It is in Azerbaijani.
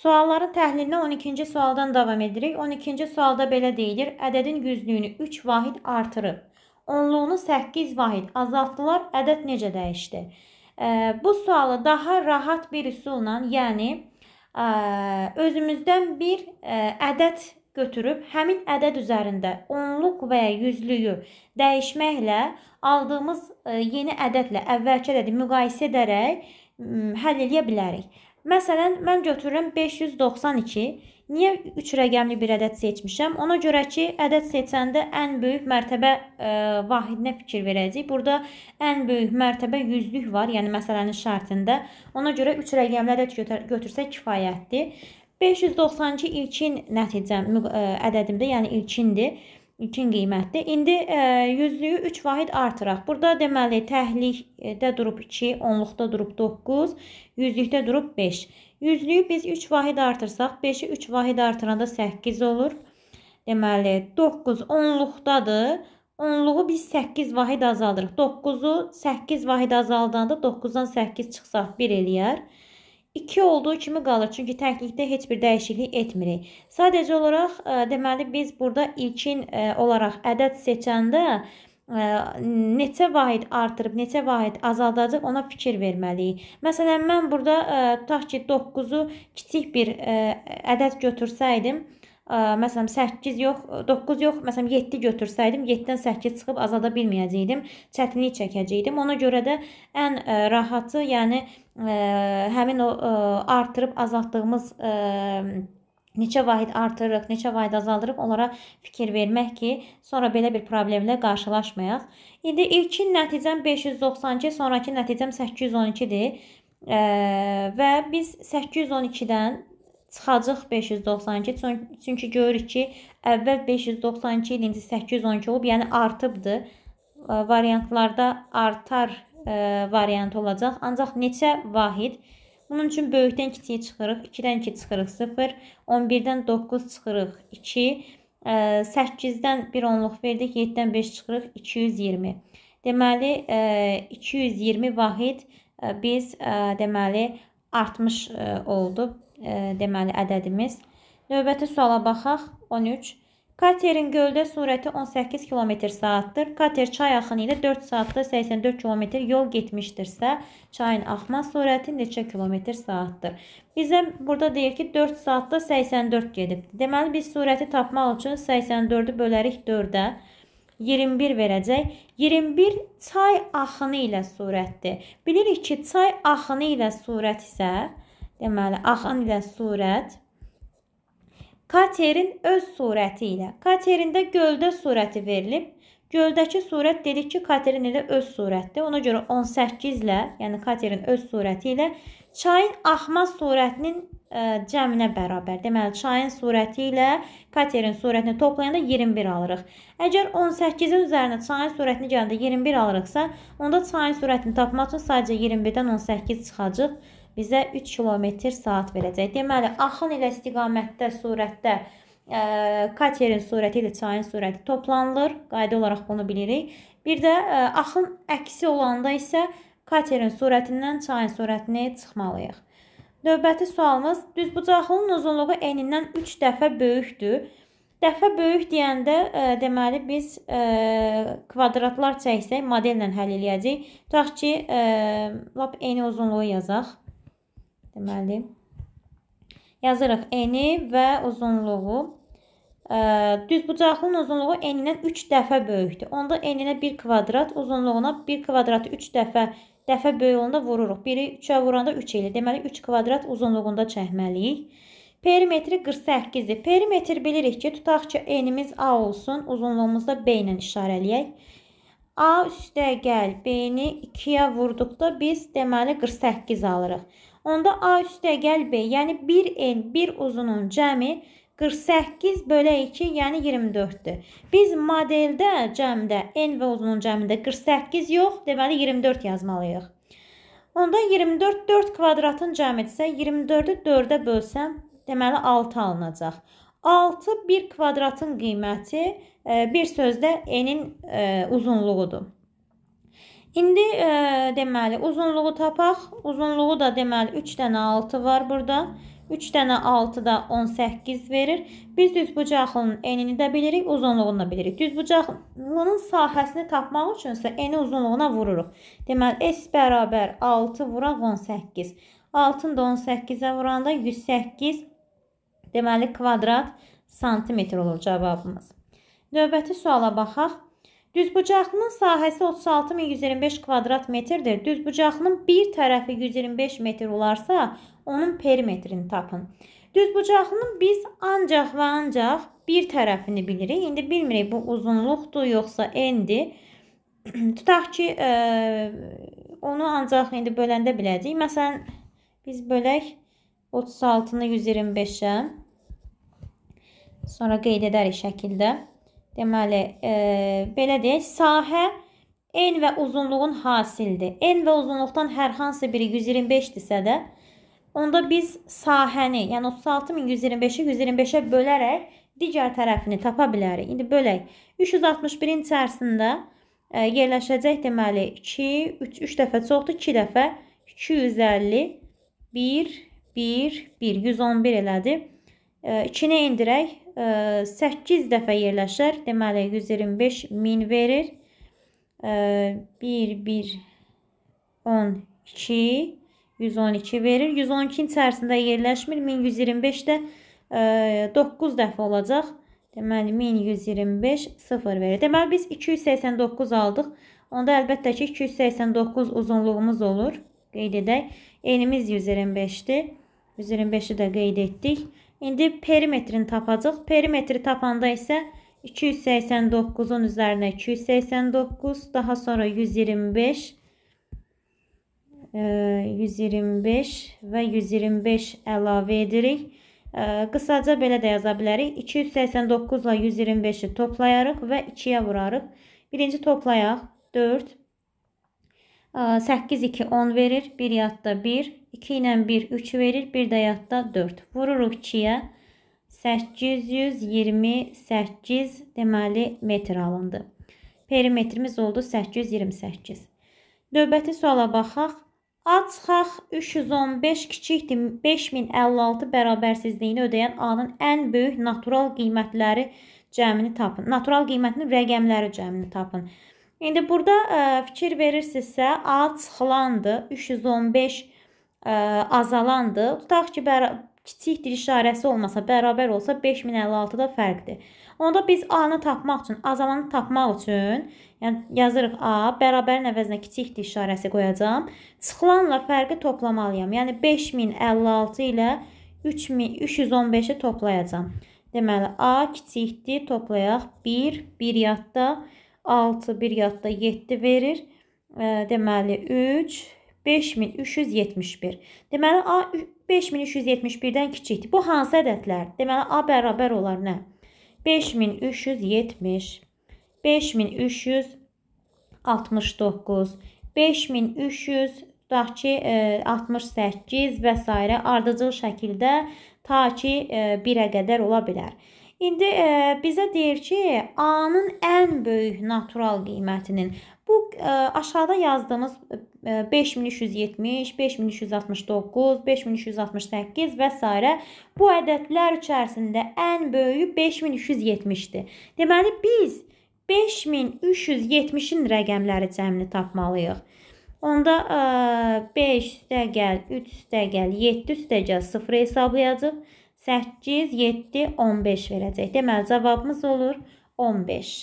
Sualların təhlilinə 12-ci sualdan davam edirik. 12-ci sualda belə deyilir. Ədədin güclüyünü 3 vahid artırıb. Onluğunu 8 vahid azaltdılar. Ədəd necə dəyişdi? Bu sualı daha rahat bir üsulla, yəni özümüzdən bir ədəd götürüb həmin ədəd üzərində onluq və ya yüzlüyü dəyişməklə aldığımız yeni ədədlə əvvəlki ədədi müqayisə edərək həll edə bilərik. Məsələn, mən götürürəm 592. Niyə 3 rəqəmli bir ədəd seçmişəm? Ona görə ki, ədəd seçəndə ən böyük mərtəbə ə, e, vahidinə fikir verəcəyik. Burada ən böyük mərtəbə yüzlük var, yəni məsələnin şərtində. Ona görə 3 rəqəmli ədəd götür götürsək kifayətdir. 592 ilkin nəticəm ə, e, ədədimdir, yəni ilkindir üçün qiymətdir. İndi e, yüzlüyü 3 vahid artıraq. Burada deməli təhlikdə durub 2, onluqda durub 9, yüzlükdə durub 5. Yüzlüyü biz 3 vahid artırsaq, 5-i 3 vahid artıranda 8 olur. Deməli 9 onluqdadır. Onluğu biz 8 vahid azaldırıq. 9-u 8 vahid azaldanda 9-dan 8 çıxsa 1 eləyər. 1 2 olduğu kimi qalır. Çünki təklikdə heç bir dəyişiklik etmirik. Sadəcə olaraq ə, e, deməli biz burada ilkin ə, e, olaraq ədəd seçəndə ə, e, neçə vahid artırıb, neçə vahid azaldacaq ona fikir verməliyik. Məsələn mən burada tutaq ki 9-u kiçik bir ə, ədəd götürsəydim, məsələn 8 yox, 9 yox, məsələn 7 götürsəydim, 7-dən 8 çıxıb azalda bilməyəcəydim, çətinlik çəkəcəydim. Ona görə də ən rahatı, yəni həmin o artırıb azaltdığımız neçə vahid artırırıq, neçə vahid azaldırıq onlara fikir vermək ki, sonra belə bir problemlə qarşılaşmayaq. İndi ilkin nəticəm 592, sonrakı nəticəm 812-dir. Və biz 812-dən çıxacaq 592. Çünki görürük ki, əvvəl 592 idi, indi 812 olub, yəni artıbdır. E, variantlarda artar ə, e, variant olacaq. Ancaq neçə vahid? Bunun üçün böyükdən kiçiyə çıxırıq. 2-dən 2 çıxırıq 0, 11-dən 9 çıxırıq 2, 8-dən 1 onluq verdik, 7-dən 5 çıxırıq 220. Deməli 220 e, vahid biz deməli artmış oldu e, deməli ədədimiz. Növbəti suala baxaq. 13. Katerin göldə sürəti 18 km saatdır. Kater çay axını ilə 4 saatda 84 km yol getmişdirsə, çayın axma sürəti neçə kilometr saatdır? Bizə burada deyir ki, 4 saatda 84 gedibdir. Deməli, biz sürəti tapmaq üçün 84-ü bölərik 4-ə. 21 verəcək. 21 çay axını ilə sürətdir. Bilirik ki, çay axını ilə sürət isə Deməli, axın ilə surət. Katerin öz surəti ilə. Katerində göldə surəti verilib. Göldəki surət dedik ki, Katerin elə öz surətdir. Ona görə 18 ilə, yəni Katerin öz surəti ilə çayın axma surətinin ə, e, cəminə bərabər. Deməli, çayın surəti ilə Katerin surətini toplayanda 21 alırıq. Əgər 18-in üzərinə çayın surətini gələndə 21 alırıqsa, onda çayın surətini tapmaq üçün sadəcə 21-dən 18 çıxacaq bizə 3 km saat verəcək. Deməli, axın ilə istiqamətdə, surətdə ə, e, katerin surəti ilə çayın surəti toplanılır. Qayda olaraq bunu bilirik. Bir də ə, e, axın əksi olanda isə katerin surətindən çayın surətini çıxmalıyıq. Növbəti sualımız düz bucaqlının uzunluğu enindən 3 dəfə böyükdür. Dəfə böyük deyəndə ə, e, deməli biz ə, kvadratlar çəksək modellə həll eləyəcəyik. Tutaq ki, ə, lap eni uzunluğu yazaq. Deməli, yazırıq eni və uzunluğu. Düz bucaqlının uzunluğu enindən 3 dəfə böyükdür. Onda eninə 1 kvadrat, uzunluğuna 1 kvadratı 3 dəfə dəfə böyük olanda vururuq. Biri 3-ə vuranda 3 elə. Deməli, 3 kvadrat uzunluğunda çəkməliyik. Perimetri 48-dir. Perimetr bilirik ki, tutaq ki, enimiz A olsun, uzunluğumuzda B ilə işarələyək. A üstə gəl, B-ni 2-yə vurduqda biz deməli 48 alırıq. Onda A üstəgəl B, yəni 1N, 1 uzunun cəmi 48 bölə 2, yəni 24-dür. Biz modeldə cəmdə N və uzunun cəmində 48 yox, deməli 24 yazmalıyıq. Onda 24 4 kvadratın cəmidirsə 24-ü 4-ə bölsəm, deməli 6 alınacaq. 6 1 kvadratın qiyməti e, bir sözdə n-in e, uzunluğudur. İndi e, deməli uzunluğu tapaq. Uzunluğu da deməli 3 dənə 6 var burada. 3 dənə 6 da 18 verir. Biz düz bucaqlının enini də bilirik, uzunluğunu da bilirik. Düz bucaqlının sahəsini tapmaq üçün isə eni uzunluğuna vururuq. Deməli S bərabər 6 vuraq 18. 6-nı da 18-ə vuranda 108 deməli kvadrat santimetr olur cavabımız. Növbəti suala baxaq. Düzbucaqlının sahəsi 36125 kvadrat metrdir. Düzbucaqlının bir tərəfi 125 metr olarsa, onun perimetrini tapın. Düzbucaqlının biz ancaq və ancaq bir tərəfini bilirik. İndi bilmirik bu uzunluqdur yoxsa endir. Tutaq ki, ə, e, onu ancaq indi böləndə biləcəyik. Məsələn, biz bölək 36-nı 125-ə. Sonra qeyd edərik şəkildə deməli e, belə deyək, sahə en və uzunluğun hasildir. En və uzunluqdan hər hansı biri 125-dirsə də, onda biz sahəni, yəni 36125-i 125-ə bölərək digər tərəfini tapa bilərik. İndi bölək. 361-in içərisində e, yerləşəcək deməli 2, 3, 3 dəfə çoxdur, 2 dəfə 250, 1, 1, 1, 111 elədi. 2-ni e, indirək, 8 dəfə yerləşər. Deməli 125 min verir. 1 1 12 112 verir. 112-nin içərisində yerləşmir. 1125 də 9 dəfə olacaq. Deməli 1125 0 verir. Deməli biz 289 aldıq. Onda əlbəttə ki 289 uzunluğumuz olur. Qeyd edək. Enimiz 125-dir. 125-i də qeyd etdik. İndi perimetrini tapacaq. Perimetri tapanda isə 289-un üzərinə 289, daha sonra 125, 125 e, və 125 əlavə edirik. E, qısaca belə də yaza bilərik. 289 ilə 125-i toplayarıq və 2-yə vurarıq. Birinci toplayaq. 4 8, 2, 10 verir. 1 yadda 1. 2 ilə 1, 3 verir. 1 də yadda 4. Vururuq 2-yə. 828 deməli metr alındı. Perimetrimiz oldu 828. Növbəti suala baxaq. A çıxaq 315 kiçikdir 5056 bərabərsizliyini ödəyən A-nın ən böyük natural qiymətləri cəmini tapın. Natural qiymətinin rəqəmləri cəmini tapın. İndi burada ə, e, fikir verirsinizsə, A çıxılandı, 315 ə, azalandı. Tutaq ki, kiçikdir işarəsi olmasa, bərabər olsa 5056 da fərqdir. Onda biz A-nı tapmaq üçün, azalanı tapmaq üçün, yəni yazırıq A, bərabərin əvəzinə kiçikdir işarəsi qoyacağım. Çıxılanla fərqi toplamalıyam. Yəni 5056 ilə 3315-i toplayacağam. Deməli A kiçikdir, toplayaq 1, 1 yadda 1. 6 bir yadda 7 verir. Deməli 3 5371. Deməli A 5371-dən kiçikdir. Bu hansı ədədlər? Deməli A bərabər olar nə? 5370 5369 5300 tutaq ki 68 və s. ardıcıl şəkildə ta ki 1-ə e, qədər ola bilər. İndi e, bizə deyir ki, A-nın ən böyük natural qiymətinin bu e, aşağıda yazdığımız e, 5370, 5369, 5368 və s. bu ədədlər içərisində ən böyüyü 5370-dir. Deməli biz 5370-in rəqəmləri cəmini tapmalıyıq. Onda ə, e, 5 üstə gəl, 3 üstə gəl, 7 üstə gəl 0 hesablayacağıq. 8, 7, 15 verəcək. Deməli cavabımız olur 15.